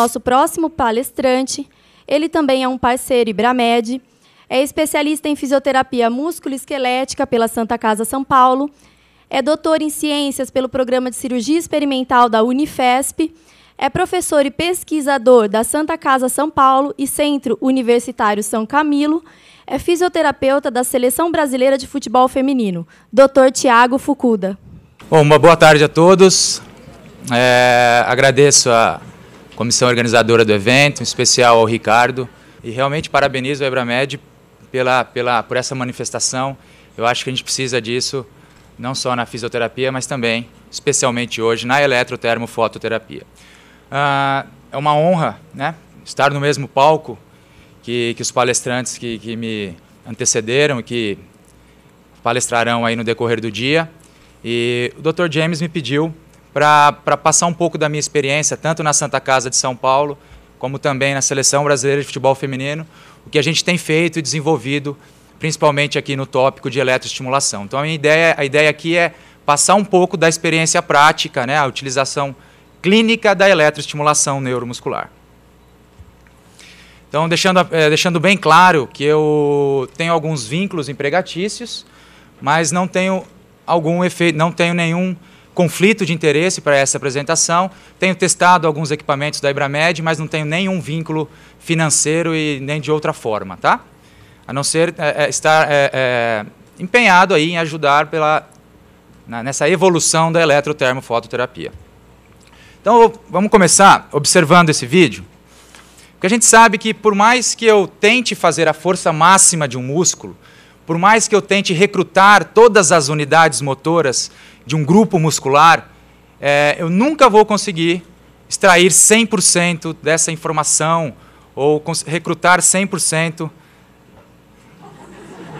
nosso próximo palestrante. Ele também é um parceiro Ibramed, é especialista em fisioterapia músculo-esquelética pela Santa Casa São Paulo, é doutor em ciências pelo Programa de Cirurgia Experimental da Unifesp, é professor e pesquisador da Santa Casa São Paulo e Centro Universitário São Camilo, é fisioterapeuta da Seleção Brasileira de Futebol Feminino, doutor Tiago Fucuda. Bom, uma boa tarde a todos. É, agradeço a, comissão organizadora do evento, em especial ao Ricardo. E realmente parabenizo a Ebramed pela, pela, por essa manifestação. Eu acho que a gente precisa disso, não só na fisioterapia, mas também, especialmente hoje, na eletrotermofototerapia. Ah, é uma honra né, estar no mesmo palco que, que os palestrantes que, que me antecederam e que palestrarão aí no decorrer do dia. E o Dr. James me pediu para passar um pouco da minha experiência, tanto na Santa Casa de São Paulo, como também na Seleção Brasileira de Futebol Feminino, o que a gente tem feito e desenvolvido, principalmente aqui no tópico de eletroestimulação. Então, a minha ideia, a ideia aqui é passar um pouco da experiência prática, né, a utilização clínica da eletroestimulação neuromuscular. Então, deixando, é, deixando bem claro que eu tenho alguns vínculos empregatícios, mas não tenho algum efeito, não tenho nenhum conflito de interesse para essa apresentação. Tenho testado alguns equipamentos da Ibramed, mas não tenho nenhum vínculo financeiro e nem de outra forma, tá? A não ser é, é estar é, é, empenhado aí em ajudar pela, na, nessa evolução da eletrotermofototerapia. Então, vamos começar observando esse vídeo. Porque a gente sabe que, por mais que eu tente fazer a força máxima de um músculo, por mais que eu tente recrutar todas as unidades motoras de um grupo muscular, é, eu nunca vou conseguir extrair 100% dessa informação ou recrutar 100%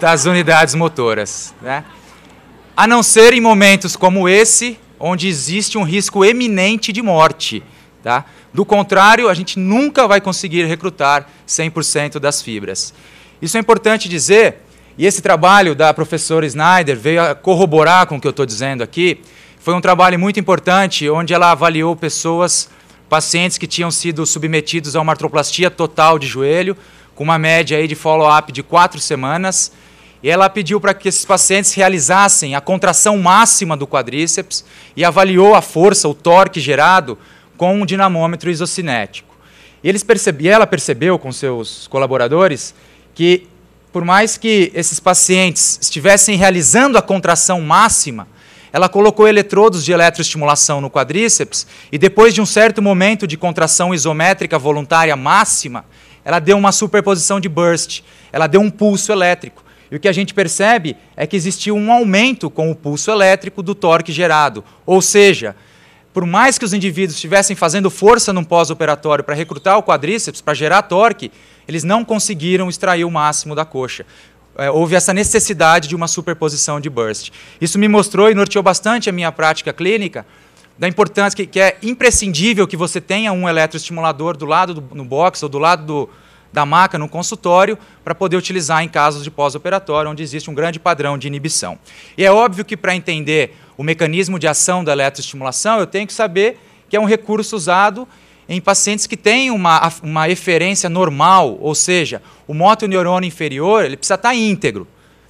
das unidades motoras. Né? A não ser em momentos como esse, onde existe um risco eminente de morte. Tá? Do contrário, a gente nunca vai conseguir recrutar 100% das fibras. Isso é importante dizer e esse trabalho da professora Snyder veio a corroborar com o que eu estou dizendo aqui. Foi um trabalho muito importante, onde ela avaliou pessoas, pacientes que tinham sido submetidos a uma artroplastia total de joelho, com uma média aí de follow-up de quatro semanas. E ela pediu para que esses pacientes realizassem a contração máxima do quadríceps e avaliou a força, o torque gerado com um dinamômetro isocinético. E eles percebe, ela percebeu com seus colaboradores que por mais que esses pacientes estivessem realizando a contração máxima, ela colocou eletrodos de eletroestimulação no quadríceps e depois de um certo momento de contração isométrica voluntária máxima, ela deu uma superposição de burst, ela deu um pulso elétrico. E o que a gente percebe é que existiu um aumento com o pulso elétrico do torque gerado. Ou seja, por mais que os indivíduos estivessem fazendo força num pós-operatório para recrutar o quadríceps, para gerar torque, eles não conseguiram extrair o máximo da coxa. É, houve essa necessidade de uma superposição de burst. Isso me mostrou e norteou bastante a minha prática clínica da importância que, que é imprescindível que você tenha um eletroestimulador do lado do, no box ou do lado do, da maca no consultório para poder utilizar em casos de pós-operatório, onde existe um grande padrão de inibição. E é óbvio que para entender o mecanismo de ação da eletroestimulação, eu tenho que saber que é um recurso usado em pacientes que têm uma, uma eferência normal, ou seja, o motoneurônio inferior ele precisa estar tá íntegro.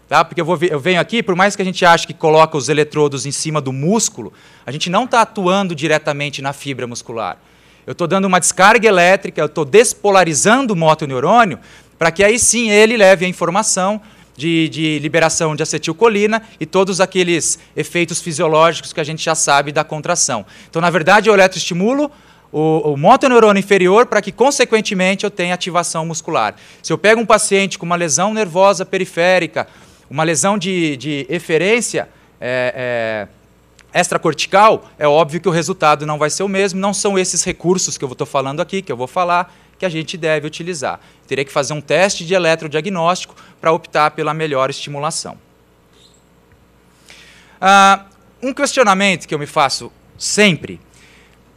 Tá? Porque eu, vou, eu venho aqui, por mais que a gente ache que coloca os eletrodos em cima do músculo, a gente não está atuando diretamente na fibra muscular. Eu estou dando uma descarga elétrica, eu estou despolarizando o motoneurônio para que aí sim ele leve a informação de, de, liberação de acetilcolina e todos aqueles efeitos fisiológicos que a gente já sabe da contração. Então, na verdade, eu eletroestimulo, o, o motoneurônio inferior para que, consequentemente, eu tenha ativação muscular. Se eu pego um paciente com uma lesão nervosa periférica, uma lesão de, de eferência é, é, extracortical, é óbvio que o resultado não vai ser o mesmo. Não são esses recursos que eu estou falando aqui, que eu vou falar, que a gente deve utilizar. Teria que fazer um teste de eletrodiagnóstico para optar pela melhor estimulação. Ah, um questionamento que eu me faço sempre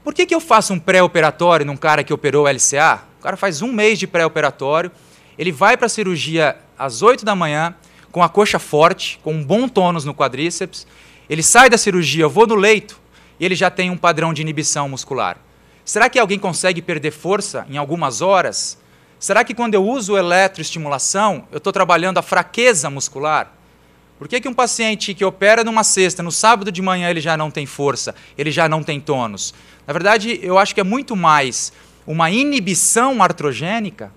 por que, que eu faço um pré-operatório num cara que operou LCA? O cara faz um mês de pré-operatório, ele vai para a cirurgia às 8 da manhã, com a coxa forte, com um bom tônus no quadríceps, ele sai da cirurgia, eu vou no leito, e ele já tem um padrão de inibição muscular. Será que alguém consegue perder força em algumas horas? Será que quando eu uso eletroestimulação, eu estou trabalhando a fraqueza muscular? Por que, que um paciente que opera numa sexta, no sábado de manhã ele já não tem força, ele já não tem tônus? Na verdade, eu acho que é muito mais uma inibição artrogênica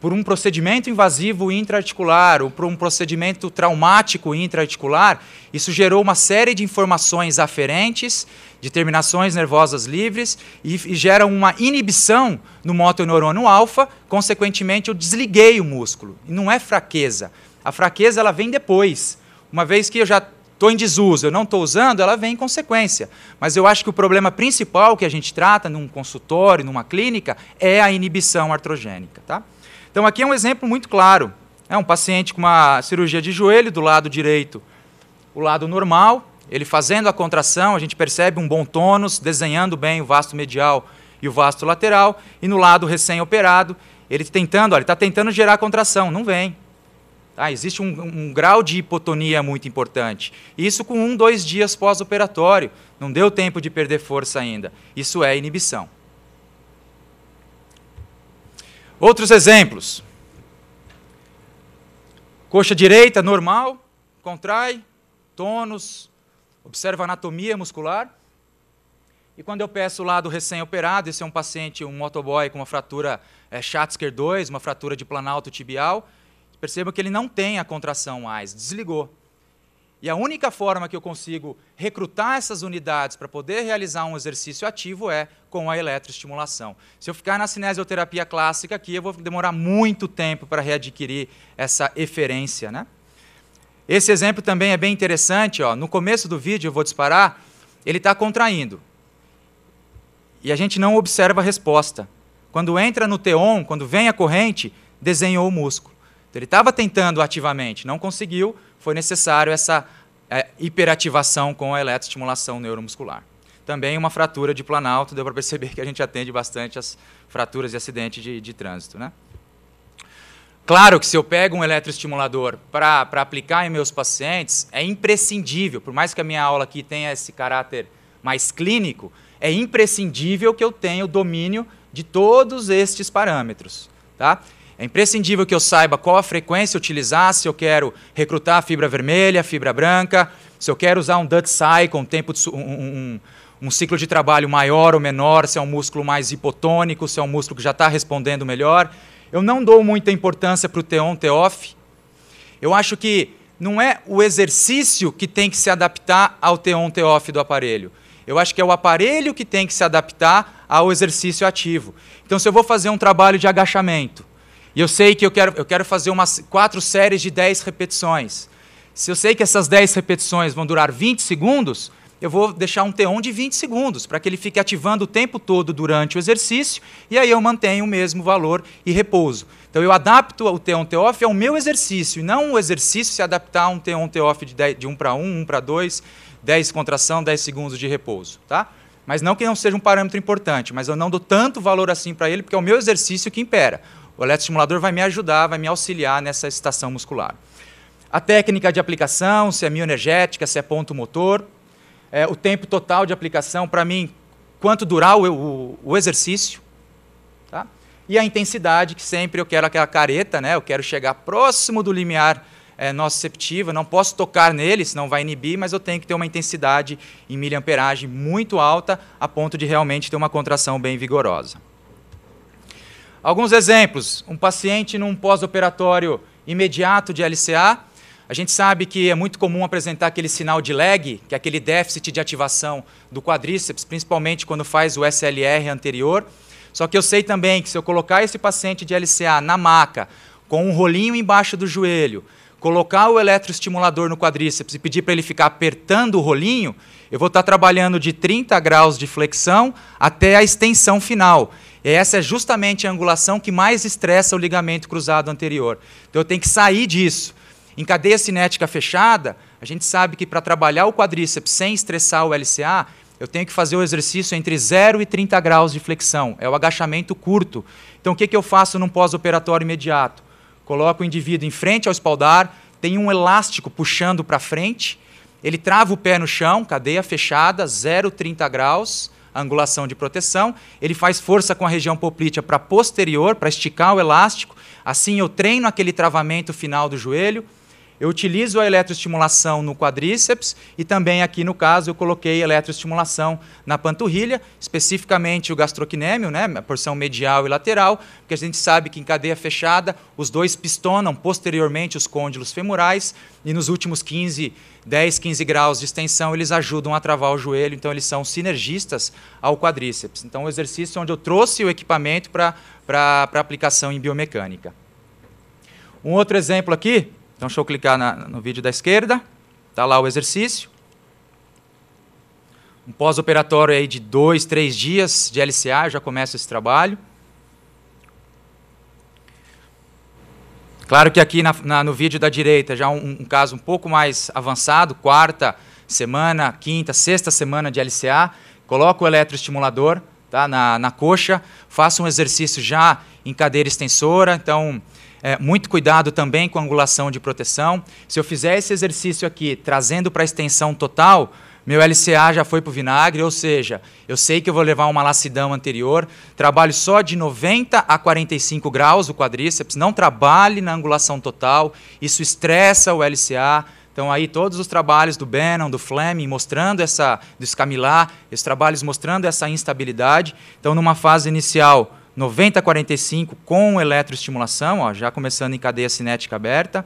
por um procedimento invasivo intraarticular ou por um procedimento traumático intraarticular, isso gerou uma série de informações aferentes, de terminações nervosas livres, e, e gera uma inibição no motoneurônio alfa, consequentemente eu desliguei o músculo. E não é fraqueza. A fraqueza ela vem depois uma vez que eu já estou em desuso, eu não estou usando, ela vem em consequência. Mas eu acho que o problema principal que a gente trata num consultório, numa clínica, é a inibição artrogênica. Tá? Então, aqui é um exemplo muito claro. É um paciente com uma cirurgia de joelho do lado direito, o lado normal, ele fazendo a contração, a gente percebe um bom tônus, desenhando bem o vasto medial e o vasto lateral, e no lado recém-operado, ele tentando, olha, ele está tentando gerar contração, não vem. Ah, existe um, um, grau de hipotonia muito importante. Isso com um, dois dias pós-operatório. Não deu tempo de perder força ainda. Isso é inibição. Outros exemplos. Coxa direita, normal, contrai, tônus, observa anatomia muscular. E quando eu peço o lado recém-operado, esse é um paciente, um motoboy com uma fratura é, Schatzker 2, uma fratura de planalto tibial, perceba que ele não tem a contração mais, desligou. E a única forma que eu consigo recrutar essas unidades para poder realizar um exercício ativo é com a eletroestimulação. Se eu ficar na cinesioterapia clássica aqui, eu vou demorar muito tempo para readquirir essa eferência. Né? Esse exemplo também é bem interessante. Ó. No começo do vídeo, eu vou disparar, ele está contraindo. E a gente não observa a resposta. Quando entra no teon, quando vem a corrente, desenhou o músculo. Então, ele estava tentando ativamente, não conseguiu, foi necessário essa é, hiperativação com a eletroestimulação neuromuscular. Também uma fratura de planalto, deu para perceber que a gente atende bastante as fraturas e acidentes de, de trânsito. Né? Claro que se eu pego um eletroestimulador para aplicar em meus pacientes, é imprescindível, por mais que a minha aula aqui tenha esse caráter mais clínico, é imprescindível que eu tenha o domínio de todos estes parâmetros. Tá? É imprescindível que eu saiba qual a frequência utilizar, se eu quero recrutar fibra vermelha, fibra branca, se eu quero usar um Dutch cycle, um, tempo de, um, um, um ciclo de trabalho maior ou menor, se é um músculo mais hipotônico, se é um músculo que já está respondendo melhor. Eu não dou muita importância para o T-on, T-off. Eu acho que não é o exercício que tem que se adaptar ao T-on, T-off do aparelho. Eu acho que é o aparelho que tem que se adaptar ao exercício ativo. Então, se eu vou fazer um trabalho de agachamento, e eu sei que eu quero, eu quero fazer umas quatro séries de 10 repetições. Se eu sei que essas 10 repetições vão durar 20 segundos, eu vou deixar um T1 de 20 segundos, para que ele fique ativando o tempo todo durante o exercício, e aí eu mantenho o mesmo valor e repouso. Então eu adapto o teon TOF ao meu exercício, e não o exercício se adaptar a um t TOF de, 10, de 1 para 1, 1 para 2, 10 contração, 10 segundos de repouso. Tá? Mas não que não seja um parâmetro importante, mas eu não dou tanto valor assim para ele, porque é o meu exercício que impera. O eletroestimulador vai me ajudar, vai me auxiliar nessa excitação muscular. A técnica de aplicação, se é mioenergética, se é ponto motor, é, o tempo total de aplicação, para mim, quanto durar o, o, o exercício, tá? e a intensidade, que sempre eu quero aquela careta, né? eu quero chegar próximo do limiar é, nociceptivo, não posso tocar nele, senão vai inibir, mas eu tenho que ter uma intensidade em miliamperagem muito alta, a ponto de realmente ter uma contração bem vigorosa. Alguns exemplos: um paciente num pós-operatório imediato de LCA, a gente sabe que é muito comum apresentar aquele sinal de lag, que é aquele déficit de ativação do quadríceps, principalmente quando faz o SLR anterior. Só que eu sei também que se eu colocar esse paciente de LCA na maca, com um rolinho embaixo do joelho, colocar o eletroestimulador no quadríceps e pedir para ele ficar apertando o rolinho, eu vou estar tá trabalhando de 30 graus de flexão até a extensão final. E essa é justamente a angulação que mais estressa o ligamento cruzado anterior. Então eu tenho que sair disso. Em cadeia cinética fechada, a gente sabe que para trabalhar o quadríceps sem estressar o LCA, eu tenho que fazer o exercício entre 0 e 30 graus de flexão. É o agachamento curto. Então o que, que eu faço num pós-operatório imediato? Coloco o indivíduo em frente ao espaldar, tem um elástico puxando para frente, ele trava o pé no chão, cadeia fechada, 0, 30 graus, angulação de proteção, ele faz força com a região poplítea para posterior, para esticar o elástico, assim eu treino aquele travamento final do joelho, eu utilizo a eletroestimulação no quadríceps e também aqui no caso eu coloquei eletroestimulação na panturrilha, especificamente o gastrocnêmio, né, a porção medial e lateral, porque a gente sabe que em cadeia fechada os dois pistonam posteriormente os côndilos femorais e nos últimos 15, 10, 15 graus de extensão eles ajudam a travar o joelho, então eles são sinergistas ao quadríceps. Então o exercício onde eu trouxe o equipamento para aplicação em biomecânica. Um outro exemplo aqui, então, deixa eu clicar na, no vídeo da esquerda. Está lá o exercício. Um pós-operatório aí de dois, três dias de LCA, já começa esse trabalho. Claro que aqui na, na, no vídeo da direita já um, um, caso um pouco mais avançado, quarta semana, quinta, sexta semana de LCA, coloco o eletroestimulador tá, na, na coxa, faço um exercício já em cadeira extensora, então é, muito cuidado também com a angulação de proteção. Se eu fizer esse exercício aqui, trazendo para a extensão total, meu LCA já foi para o vinagre, ou seja, eu sei que eu vou levar uma lacidão anterior, trabalho só de 90 a 45 graus o quadríceps, não trabalhe na angulação total, isso estressa o LCA. Então aí todos os trabalhos do Bannon, do Fleming, mostrando essa, do Escamilar, esses trabalhos mostrando essa instabilidade. Então numa fase inicial 90-45 com eletroestimulação, ó, já começando em cadeia cinética aberta.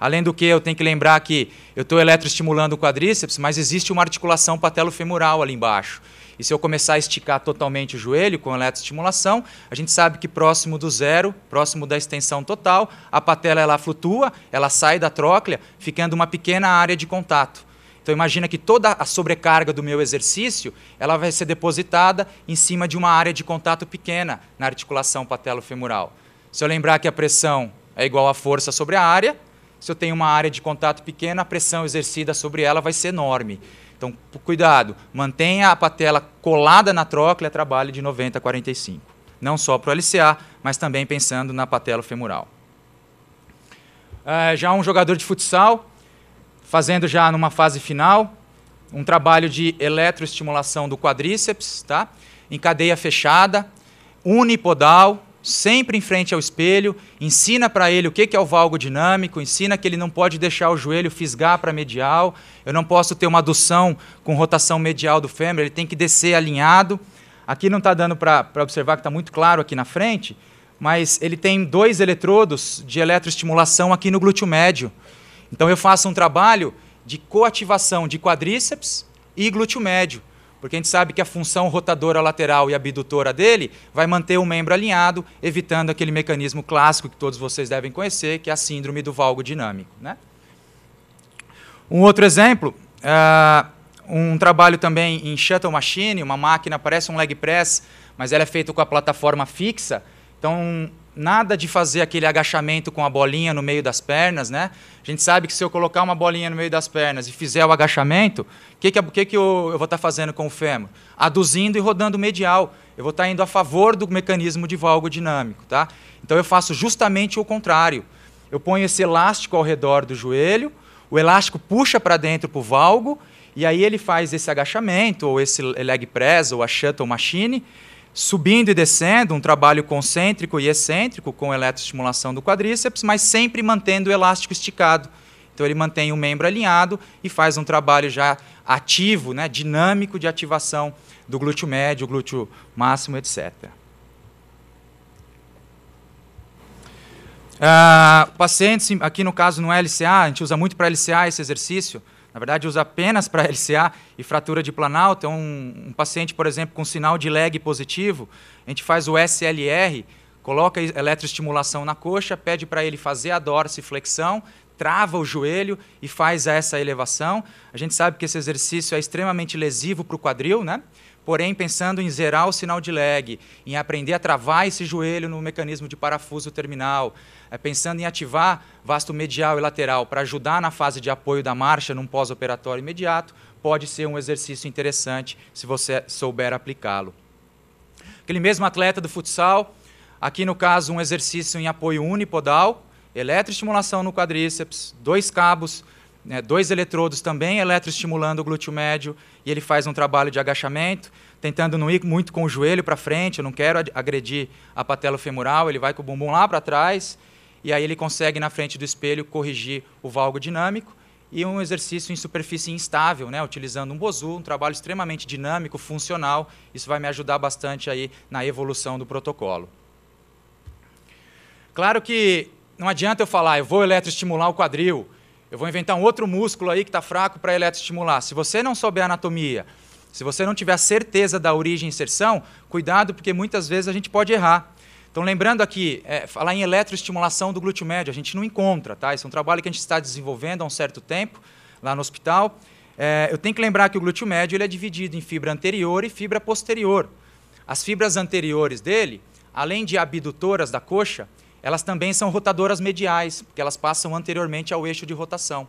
Além do que, eu tenho que lembrar que eu estou eletroestimulando o quadríceps, mas existe uma articulação patelofemoral ali embaixo. E se eu começar a esticar totalmente o joelho com eletroestimulação, a gente sabe que próximo do zero, próximo da extensão total, a patela ela flutua, ela sai da tróclea, ficando uma pequena área de contato. Então imagina que toda a sobrecarga do meu exercício, ela vai ser depositada em cima de uma área de contato pequena na articulação patelofemoral. Se eu lembrar que a pressão é igual à força sobre a área, se eu tenho uma área de contato pequena, a pressão exercida sobre ela vai ser enorme. Então, cuidado, mantenha a patela colada na tróclea, trabalhe de 90 a 45. Não só para o LCA, mas também pensando na patela femoral. Eh, já um jogador de futsal, fazendo já numa fase final um trabalho de eletroestimulação do quadríceps, tá? em cadeia fechada, unipodal, sempre em frente ao espelho, ensina para ele o que é o valgo dinâmico, ensina que ele não pode deixar o joelho fisgar para medial, eu não posso ter uma adução com rotação medial do fêmur, ele tem que descer alinhado. Aqui não está dando para observar que está muito claro aqui na frente, mas ele tem dois eletrodos de eletroestimulação aqui no glúteo médio. Então eu faço um trabalho de coativação de quadríceps e glúteo médio, porque a gente sabe que a função rotadora lateral e abdutora dele vai manter o membro alinhado, evitando aquele mecanismo clássico que todos vocês devem conhecer, que é a síndrome do valgo dinâmico. Né? Um outro exemplo, uh, um trabalho também em shuttle machine, uma máquina parece um leg press, mas ela é feita com a plataforma fixa. Então, nada de fazer aquele agachamento com a bolinha no meio das pernas, né? A gente sabe que se eu colocar uma bolinha no meio das pernas e fizer o agachamento, o que, que, que, que eu, eu vou estar tá fazendo com o fêmur? Aduzindo e rodando medial. Eu vou estar tá indo a favor do mecanismo de valgo dinâmico, tá? Então eu faço justamente o contrário. Eu ponho esse elástico ao redor do joelho, o elástico puxa para dentro para o valgo, e aí ele faz esse agachamento, ou esse leg press, ou a shuttle machine, subindo e descendo, um trabalho concêntrico e excêntrico com eletroestimulação do quadríceps, mas sempre mantendo o elástico esticado. Então ele mantém o membro alinhado e faz um trabalho já ativo, né, dinâmico de ativação do glúteo médio, glúteo máximo, etc. Uh, ah, pacientes, aqui no caso no LCA, a gente usa muito para LCA esse exercício, na verdade usa apenas para LCA e fratura de planalto. Então, um, um paciente, por exemplo, com sinal de lag positivo, a gente faz o SLR, coloca eletroestimulação na coxa, pede para ele fazer a dorsiflexão, trava o joelho e faz essa elevação. A gente sabe que esse exercício é extremamente lesivo para o quadril, né? Porém, pensando em zerar o sinal de lag, em aprender a travar esse joelho no mecanismo de parafuso terminal, é pensando em ativar vasto medial e lateral para ajudar na fase de apoio da marcha num pós-operatório imediato, pode ser um exercício interessante se você souber aplicá-lo. Aquele mesmo atleta do futsal, aqui no caso um exercício em apoio unipodal, eletroestimulação no quadríceps, dois cabos, né, dois eletrodos também eletroestimulando o glúteo médio, e ele faz um trabalho de agachamento, tentando não ir muito com o joelho para frente, eu não quero agredir a patela femoral, ele vai com o bumbum lá para trás e aí ele consegue, na frente do espelho, corrigir o valgo dinâmico e um exercício em superfície instável, né? utilizando um bozu, um trabalho extremamente dinâmico, funcional. Isso vai me ajudar bastante aí na evolução do protocolo. Claro que não adianta eu falar, eu vou eletroestimular o quadril, eu vou inventar um outro músculo aí que está fraco para eletroestimular. Se você não souber a anatomia, se você não tiver certeza da origem e inserção, cuidado, porque muitas vezes a gente pode errar. Então, lembrando aqui, é, falar em eletroestimulação do glúteo médio, a gente não encontra, tá? Isso é um trabalho que a gente está desenvolvendo há um certo tempo, lá no hospital. É, eu tenho que lembrar que o glúteo médio ele é dividido em fibra anterior e fibra posterior. As fibras anteriores dele, além de abdutoras da coxa, elas também são rotadoras mediais, porque elas passam anteriormente ao eixo de rotação.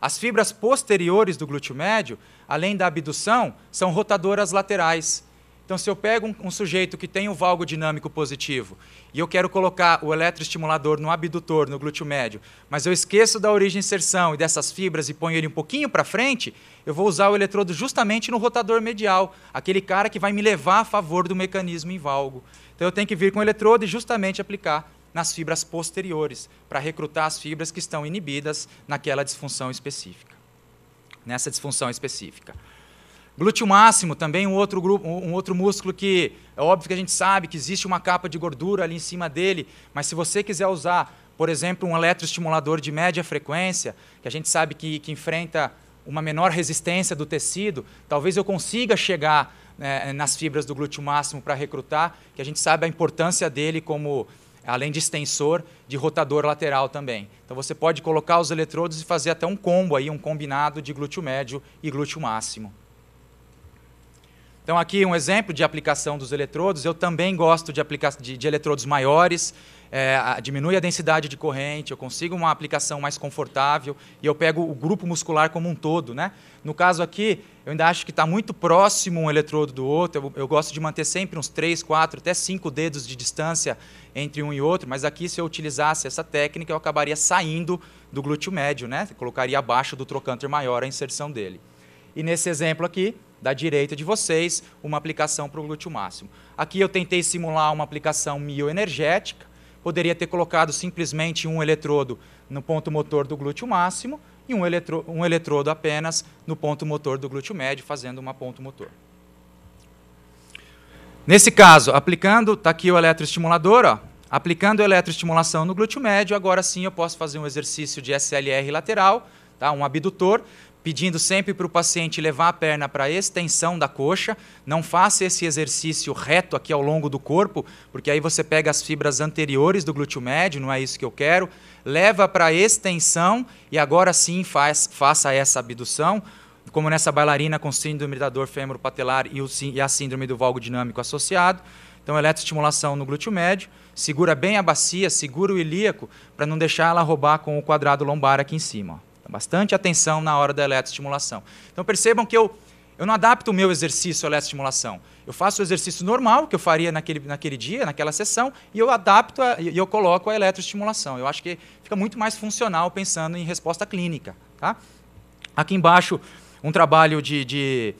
As fibras posteriores do glúteo médio, além da abdução, são rotadoras laterais. Então, se eu pego um, um, sujeito que tem o valgo dinâmico positivo e eu quero colocar o eletroestimulador no abdutor, no glúteo médio, mas eu esqueço da origem inserção e dessas fibras e ponho ele um pouquinho para frente, eu vou usar o eletrodo justamente no rotador medial, aquele cara que vai me levar a favor do mecanismo em valgo. Então, eu tenho que vir com o eletrodo e justamente aplicar nas fibras posteriores, para recrutar as fibras que estão inibidas naquela disfunção específica, nessa disfunção específica. Glúteo máximo também um outro grupo, um outro músculo que é óbvio que a gente sabe que existe uma capa de gordura ali em cima dele, mas se você quiser usar, por exemplo, um eletroestimulador de média frequência, que a gente sabe que, que enfrenta uma menor resistência do tecido, talvez eu consiga chegar é, nas fibras do glúteo máximo para recrutar, que a gente sabe a importância dele como além de extensor, de rotador lateral também. Então você pode colocar os eletrodos e fazer até um combo aí, um combinado de glúteo médio e glúteo máximo. Então, aqui um exemplo de aplicação dos eletrodos. Eu também gosto de, de, de eletrodos maiores, é, diminui a densidade de corrente, eu consigo uma aplicação mais confortável e eu pego o grupo muscular como um todo. Né? No caso aqui, eu ainda acho que está muito próximo um eletrodo do outro, eu, eu, gosto de manter sempre uns 3, 4, até 5 dedos de distância entre um e outro, mas aqui se eu utilizasse essa técnica, eu acabaria saindo do glúteo médio, né? colocaria abaixo do trocânter maior a inserção dele. E nesse exemplo aqui, da direita de vocês, uma aplicação para o glúteo máximo. Aqui eu tentei simular uma aplicação mioenergética, poderia ter colocado simplesmente um eletrodo no ponto motor do glúteo máximo e um, eletro, um eletrodo apenas no ponto motor do glúteo médio, fazendo uma ponto motor. Nesse caso, aplicando, está aqui o eletroestimulador, ó, aplicando eletroestimulação no glúteo médio, agora sim eu posso fazer um exercício de SLR lateral, tá, um abdutor, pedindo sempre para o paciente levar a perna para a extensão da coxa, não faça esse exercício reto aqui ao longo do corpo, porque aí você pega as fibras anteriores do glúteo médio, não é isso que eu quero, leva para a extensão e agora sim faz, faça essa abdução, como nessa bailarina com síndrome da dor fêmoro-patelar e, e a síndrome do valgo dinâmico associado. Então, eletroestimulação no glúteo médio, segura bem a bacia, segura o ilíaco, para não deixar ela roubar com o quadrado lombar aqui em cima. Bastante atenção na hora da eletroestimulação. Então percebam que eu, eu não adapto o meu exercício à eletroestimulação. Eu faço o exercício normal que eu faria naquele, naquele dia, naquela sessão, e eu adapto e eu coloco a eletroestimulação. Eu acho que fica muito mais funcional pensando em resposta clínica. Tá? Aqui embaixo, um trabalho de, de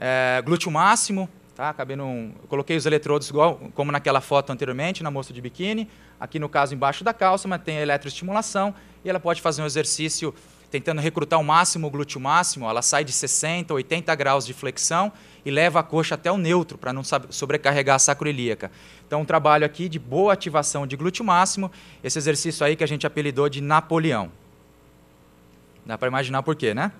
é, glúteo máximo. Tá? Acabei num, coloquei os eletrodos igual, como naquela foto anteriormente, na moça de biquíni. Aqui, no caso, embaixo da calça, mas tem a eletroestimulação e ela pode fazer um exercício tentando recrutar o máximo o glúteo máximo, ela sai de 60, 80 graus de flexão e leva a coxa até o neutro para não sobrecarregar a sacroiliaca. Então, um trabalho aqui de boa ativação de glúteo máximo, esse exercício aí que a gente apelidou de Napoleão. Dá para imaginar por quê, né?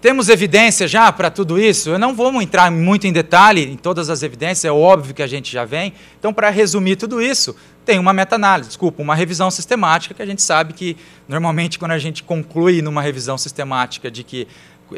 Temos evidência já para tudo isso? Eu não vou entrar muito em detalhe em todas as evidências, é óbvio que a gente já vem. Então, para resumir tudo isso, tem uma meta-análise, desculpa, uma revisão sistemática, que a gente sabe que, normalmente, quando a gente conclui numa revisão sistemática de que,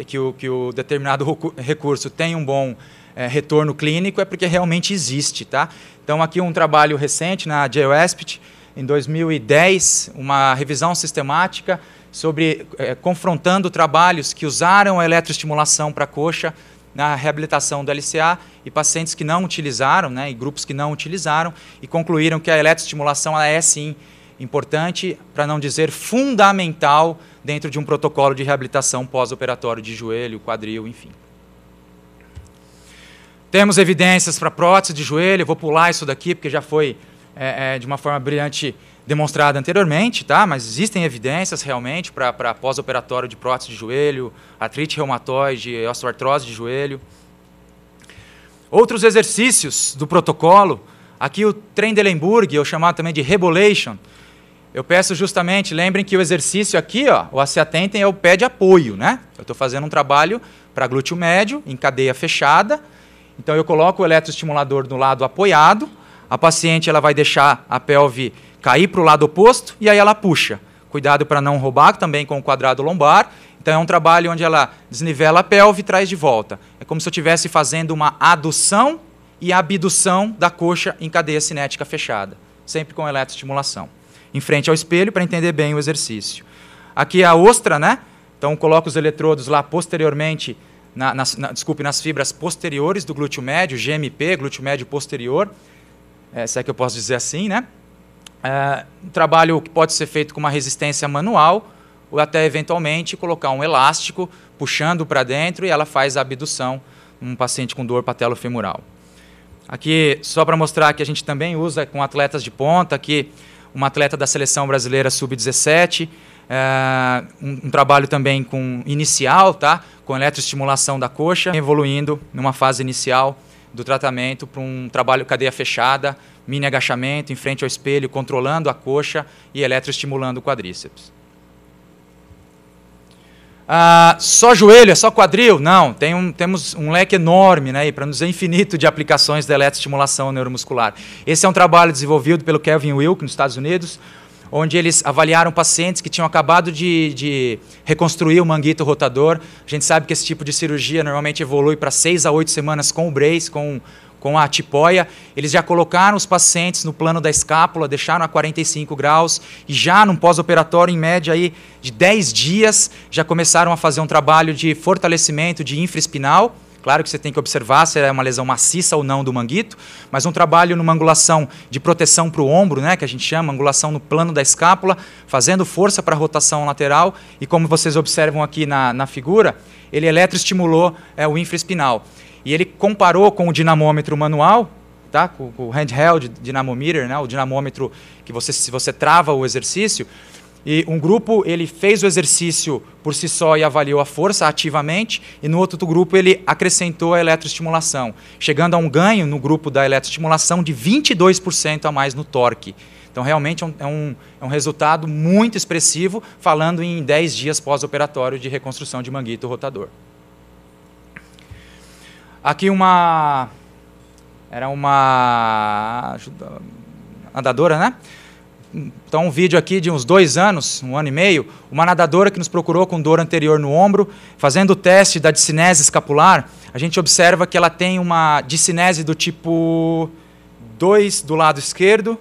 que, o, que o determinado recurso tem um bom é, retorno clínico, é porque realmente existe. Tá? Então, aqui um trabalho recente na JWASPT, em 2010, uma revisão sistemática sobre é, confrontando trabalhos que usaram a eletroestimulação para a coxa na reabilitação do LCA e pacientes que não utilizaram, né, e grupos que não utilizaram, e concluíram que a eletroestimulação é sim importante, para não dizer fundamental, dentro de um protocolo de reabilitação pós-operatório de joelho, quadril, enfim. Temos evidências para prótese de joelho, vou pular isso daqui, porque já foi é, é, de uma forma brilhante demonstrada anteriormente, tá? mas existem evidências realmente para pós-operatório de prótese de joelho, artrite reumatoide, osteoartrose de joelho. Outros exercícios do protocolo, aqui o de Trendelenburg, eu chamo também de Rebolation, eu peço justamente, lembrem que o exercício aqui, ó, o se atentem, é o pé de apoio, né? Eu estou fazendo um trabalho para glúteo médio, em cadeia fechada. Então eu coloco o eletroestimulador no lado apoiado. A paciente ela vai deixar a pelve cair para o lado oposto e aí ela puxa. Cuidado para não roubar também com o quadrado lombar. Então é um trabalho onde ela desnivela a pelve e traz de volta. É como se eu estivesse fazendo uma adução e abdução da coxa em cadeia cinética fechada, sempre com eletroestimulação. Em frente ao espelho para entender bem o exercício. Aqui é a ostra, né? Então coloca os eletrodos lá posteriormente, na, na, desculpe, nas fibras posteriores do glúteo médio, GMP, glúteo médio posterior, é, se é que eu posso dizer assim, né? É, um trabalho que pode ser feito com uma resistência manual ou até eventualmente colocar um elástico puxando para dentro e ela faz a abdução num paciente com dor patelofemoral. Aqui, só para mostrar que a gente também usa com atletas de ponta, aqui uma atleta da seleção brasileira sub-17, é, um, um, trabalho também com inicial, tá? com eletroestimulação da coxa, evoluindo numa fase inicial do tratamento para um trabalho cadeia fechada, mini agachamento em frente ao espelho, controlando a coxa e eletroestimulando o quadríceps. Ah, só joelho, é só quadril? Não, tem um, temos um leque enorme, né, para nos dizer é infinito, de aplicações da eletroestimulação neuromuscular. Esse é um trabalho desenvolvido pelo Kevin Wilk, nos Estados Unidos, onde eles avaliaram pacientes que tinham acabado de, de reconstruir o manguito rotador. A gente sabe que esse tipo de cirurgia normalmente evolui para seis a oito semanas com o brace, com com a tipóia, eles já colocaram os pacientes no plano da escápula, deixaram a 45 graus e já num pós-operatório em média aí de 10 dias já começaram a fazer um trabalho de fortalecimento de infraespinal Claro que você tem que observar se é uma lesão maciça ou não do manguito, mas um trabalho numa angulação de proteção para o ombro, né, que a gente chama, angulação no plano da escápula, fazendo força para a rotação lateral e como vocês observam aqui na, na figura, ele eletroestimulou é, o infraespinal. E ele comparou com o dinamômetro manual, tá? com, com o handheld dynamometer, né? o dinamômetro que você, se você trava o exercício, e um grupo ele fez o exercício por si só e avaliou a força ativamente, e no outro grupo ele acrescentou a eletroestimulação, chegando a um ganho no grupo da eletroestimulação de 22% a mais no torque. Então, realmente é um, é, um, é um, resultado muito expressivo, falando em 10 dias pós-operatório de reconstrução de manguito rotador. Aqui uma. Era uma. Andadora, né? então, um vídeo aqui de uns dois anos, um ano e meio, uma nadadora que nos procurou com dor anterior no ombro, fazendo o teste da discinese escapular, a gente observa que ela tem uma discinese do tipo 2 do lado esquerdo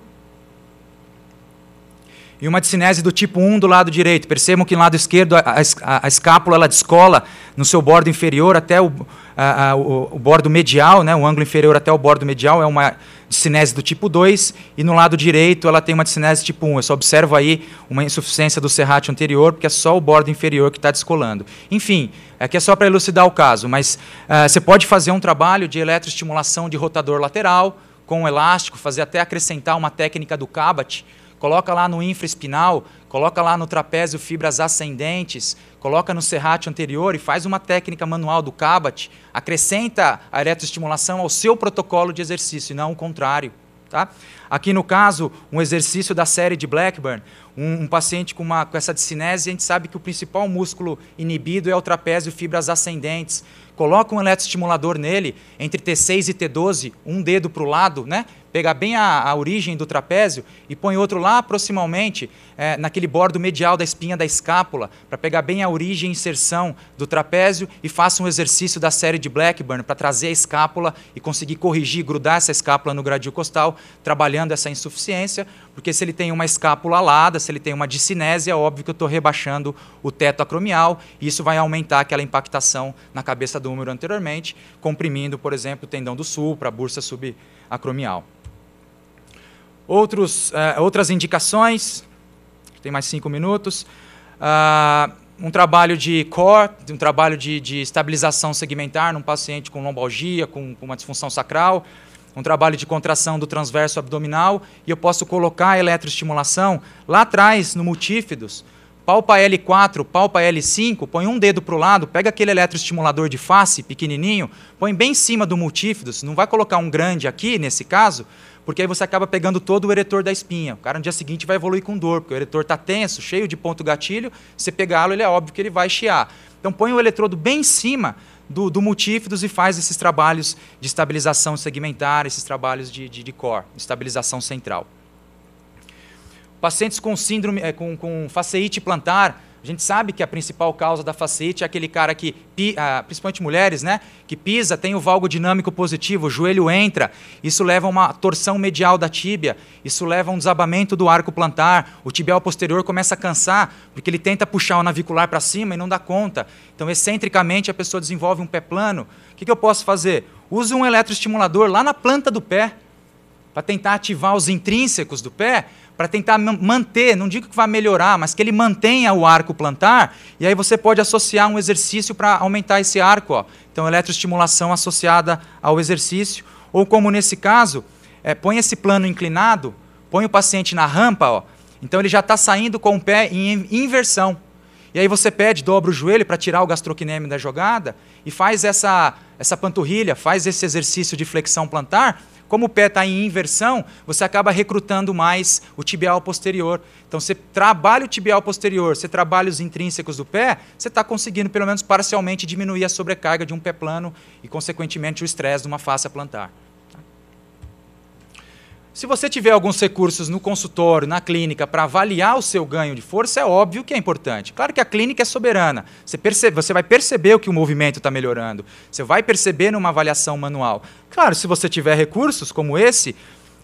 e uma discinese do tipo 1 do lado direito. Percebam que no lado esquerdo a, a, a escápula ela descola no seu bordo inferior até o, a, o, o bordo medial, né, o ângulo inferior até o bordo medial é uma cinese do tipo 2 e no lado direito ela tem uma cinese tipo 1. Eu só observo aí uma insuficiência do serrate anterior, porque é só o bordo inferior que está descolando. Enfim, aqui é só para elucidar o caso, mas uh, você pode fazer um trabalho de eletroestimulação de rotador lateral com um elástico, fazer até acrescentar uma técnica do Kabat, coloca lá no infraespinal, coloca lá no trapézio fibras ascendentes, coloca no serrate anterior e faz uma técnica manual do Kabat, acrescenta a eletroestimulação ao seu protocolo de exercício, e não o contrário. Tá? Aqui no caso, um exercício da série de Blackburn, um, um paciente com, uma, com essa discinese, a gente sabe que o principal músculo inibido é o trapézio fibras ascendentes. Coloca um eletroestimulador nele, entre T6 e T12, um dedo para o lado, né? Pega bem a, a, origem do trapézio e põe outro lá proximalmente, é, naquele bordo medial da espinha da escápula, para pegar bem a origem e inserção do trapézio e faça um exercício da série de Blackburn para trazer a escápula e conseguir corrigir, grudar essa escápula no gradil costal, trabalhando trabalhando essa insuficiência, porque se ele tem uma escápula alada, se ele tem uma discinésia, é óbvio que eu estou rebaixando o teto acromial, e isso vai aumentar aquela impactação na cabeça do húmero anteriormente, comprimindo, por exemplo, o tendão do sul para a bursa subacromial. Outros, uh, outras indicações, tem mais cinco minutos. Uh, um trabalho de core, um trabalho de, de, estabilização segmentar num paciente com lombalgia, com, com uma disfunção sacral um trabalho de contração do transverso abdominal e eu posso colocar a eletroestimulação lá atrás, no multífidos, palpa L4, palpa L5, põe um dedo para o lado, pega aquele eletroestimulador de face pequenininho, põe bem em cima do multífidos, não vai colocar um grande aqui nesse caso, porque aí você acaba pegando todo o eretor da espinha. O cara no dia seguinte vai evoluir com dor, porque o eretor está tenso, cheio de ponto gatilho, você pegá-lo, ele é óbvio que ele vai chiar. Então põe o eletrodo bem em cima do, do Multífidos e faz esses trabalhos de estabilização segmentar, esses trabalhos de, de, de core, estabilização central. Pacientes com síndrome, eh, com, com faceite plantar, a gente sabe que a principal causa da facite é aquele cara que, ah, principalmente mulheres, né, que pisa, tem o valgo dinâmico positivo, o joelho entra, isso leva a uma torção medial da tíbia, isso leva a um desabamento do arco plantar, o tibial posterior começa a cansar, porque ele tenta puxar o navicular para cima e não dá conta. Então, excentricamente, a pessoa desenvolve um pé plano. O que, que eu posso fazer? Use um eletroestimulador lá na planta do pé, para tentar ativar os intrínsecos do pé, para tentar manter, não digo que vai melhorar, mas que ele mantenha o arco plantar, e aí você pode associar um exercício para aumentar esse arco. Ó. Então, eletroestimulação associada ao exercício, ou como nesse caso, é, põe esse plano inclinado, põe o paciente na rampa, ó, então ele já está saindo com o pé em inversão. E aí você pede, dobra o joelho para tirar o gastrocnêmio da jogada e faz essa, essa panturrilha, faz esse exercício de flexão plantar. Como o pé está em inversão, você acaba recrutando mais o tibial posterior. Então você trabalha o tibial posterior, você trabalha os intrínsecos do pé, você está conseguindo pelo menos parcialmente diminuir a sobrecarga de um pé plano e, consequentemente, o estresse de uma face plantar. Se você tiver alguns recursos no consultório, na clínica, para avaliar o seu ganho de força, é óbvio que é importante. Claro que a clínica é soberana. Você, percebe, você vai perceber que o movimento está melhorando. Você vai perceber numa avaliação manual. Claro, se você tiver recursos como esse,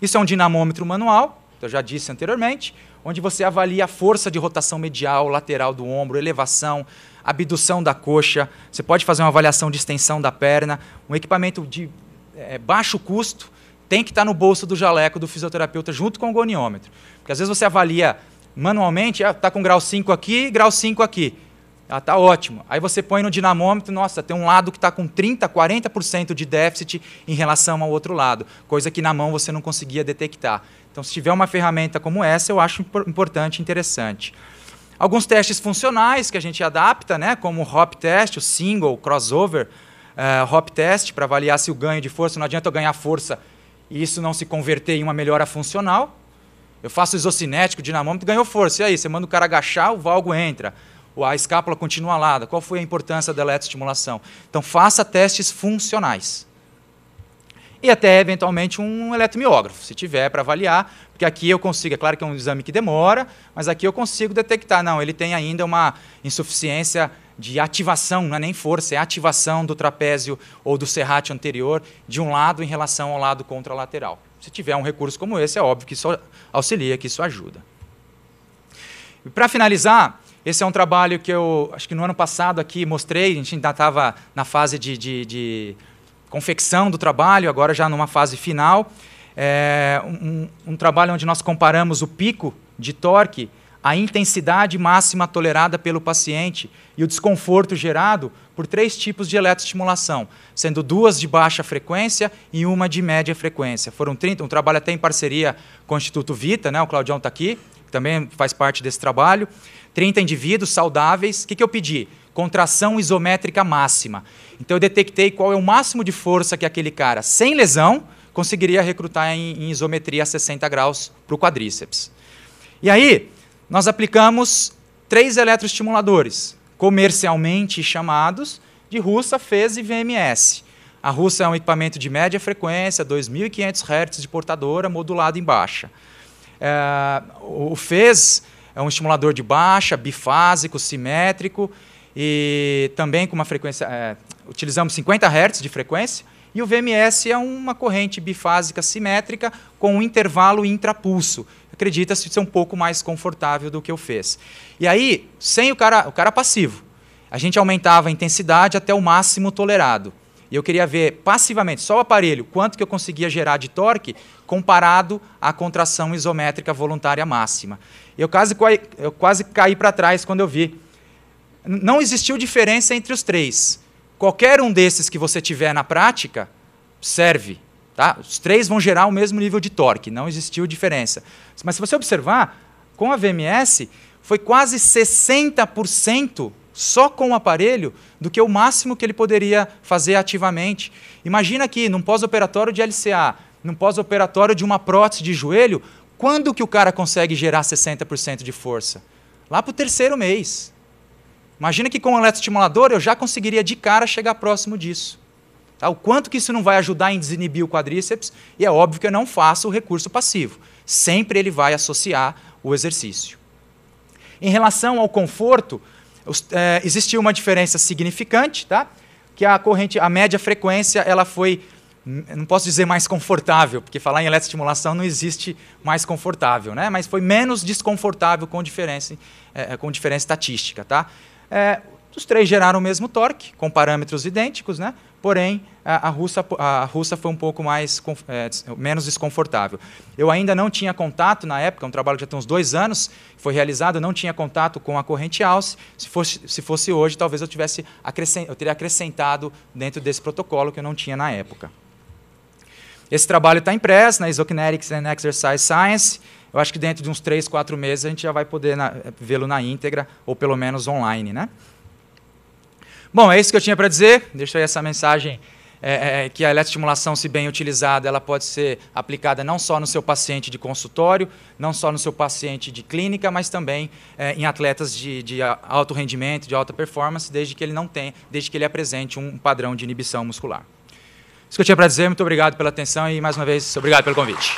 isso é um dinamômetro manual, eu já disse anteriormente, onde você avalia a força de rotação medial, lateral do ombro, elevação, abdução da coxa. Você pode fazer uma avaliação de extensão da perna. Um equipamento de é, baixo custo tem que estar tá no bolso do jaleco do fisioterapeuta junto com o goniômetro. Porque às vezes você avalia manualmente, está ah, tá com grau 5 aqui, grau 5 aqui. Ah, tá ótimo. Aí você põe no dinamômetro, nossa, tem um lado que está com 30%, 40% de déficit em relação ao outro lado, coisa que na mão você não conseguia detectar. Então, se tiver uma ferramenta como essa, eu acho importante e interessante. Alguns testes funcionais que a gente adapta, né, como o hop test, o single, o crossover, uh, hop test, para avaliar se o ganho de força, não adianta eu ganhar força e isso não se converter em uma melhora funcional, eu faço isocinético, dinamômetro, ganhou força. E aí, você manda o cara agachar, o valgo entra. A escápula continua alada. Qual foi a importância da eletroestimulação? Então, faça testes funcionais. E até, eventualmente, um eletromiógrafo, se tiver, para avaliar. Porque aqui eu consigo, é claro que é um exame que demora, mas aqui eu consigo detectar. Não, ele tem ainda uma insuficiência de ativação, não é nem força, é ativação do trapézio ou do serrate anterior de um lado em relação ao lado contralateral. Se tiver um recurso como esse, é óbvio que isso auxilia, que isso ajuda. E para finalizar, esse é um trabalho que eu, acho que no ano passado aqui mostrei, a gente ainda estava na fase de, de, de, confecção do trabalho, agora já numa fase final. É um, um trabalho onde nós comparamos o pico de torque a intensidade máxima tolerada pelo paciente e o desconforto gerado por três tipos de eletroestimulação, sendo duas de baixa frequência e uma de média frequência. Foram 30, um trabalho até em parceria com o Instituto Vita, né? o Claudião está aqui, que também faz parte desse trabalho. 30 indivíduos saudáveis. O que, que eu pedi? Contração isométrica máxima. Então eu detectei qual é o máximo de força que aquele cara, sem lesão, conseguiria recrutar em, em isometria a 60 graus para o quadríceps. E aí, nós aplicamos três eletroestimuladores, comercialmente chamados de russa, fez e VMS. A russa é um equipamento de média frequência, 2.500 Hz de portadora, modulado em baixa. É, o fez é um estimulador de baixa, bifásico, simétrico e também com uma frequência. É, utilizamos 50 Hz de frequência. E o VMS é uma corrente bifásica simétrica com um intervalo intrapulso acredita se ser um pouco mais confortável do que eu fez. E aí, sem o cara, o cara passivo, a gente aumentava a intensidade até o máximo tolerado. E eu queria ver passivamente, só o aparelho, quanto que eu conseguia gerar de torque comparado à contração isométrica voluntária máxima. Eu quase, eu quase caí para trás quando eu vi. Não existiu diferença entre os três. Qualquer um desses que você tiver na prática serve Tá? Os três vão gerar o mesmo nível de torque, não existiu diferença. Mas se você observar, com a VMS, foi quase 60% só com o aparelho do que o máximo que ele poderia fazer ativamente. Imagina aqui, num pós-operatório de LCA, num pós-operatório de uma prótese de joelho, quando que o cara consegue gerar 60% de força? Lá para o terceiro mês. Imagina que com o eletroestimulador eu já conseguiria de cara chegar próximo disso. Tá? O quanto que isso não vai ajudar em desinibir o quadríceps, e é óbvio que eu não faço o recurso passivo. Sempre ele vai associar o exercício. Em relação ao conforto, é, existiu uma diferença significante, tá? que a corrente, a média frequência, ela foi, hum, não posso dizer mais confortável, porque falar em eletroestimulação não existe mais confortável, né? mas foi menos desconfortável com diferença, é, com diferença estatística. Tá? É, os três geraram o mesmo torque, com parâmetros idênticos, né? porém a, a, russa, a russa foi um pouco mais, é, menos desconfortável. Eu ainda não tinha contato na época, é um trabalho que já tem uns dois anos, foi realizado, eu não tinha contato com a corrente alce. Se fosse, se fosse hoje, talvez eu, tivesse eu teria acrescentado dentro desse protocolo que eu não tinha na época. Esse trabalho está impresso na né? Isokinetics and Exercise Science. Eu acho que dentro de uns três quatro meses a gente já vai poder é, vê-lo na íntegra, ou pelo menos online. Né? Bom, é isso que eu tinha para dizer. Deixa aí essa mensagem é, é, é, que a eletroestimulação, se bem utilizada, ela pode ser aplicada não só no seu paciente de consultório, não só no seu paciente de clínica, mas também é, em atletas de, de, alto rendimento, de alta performance, desde que ele não tenha, desde que ele apresente um padrão de inibição muscular. Isso que eu tinha para dizer, muito obrigado pela atenção e mais uma vez, obrigado pelo convite.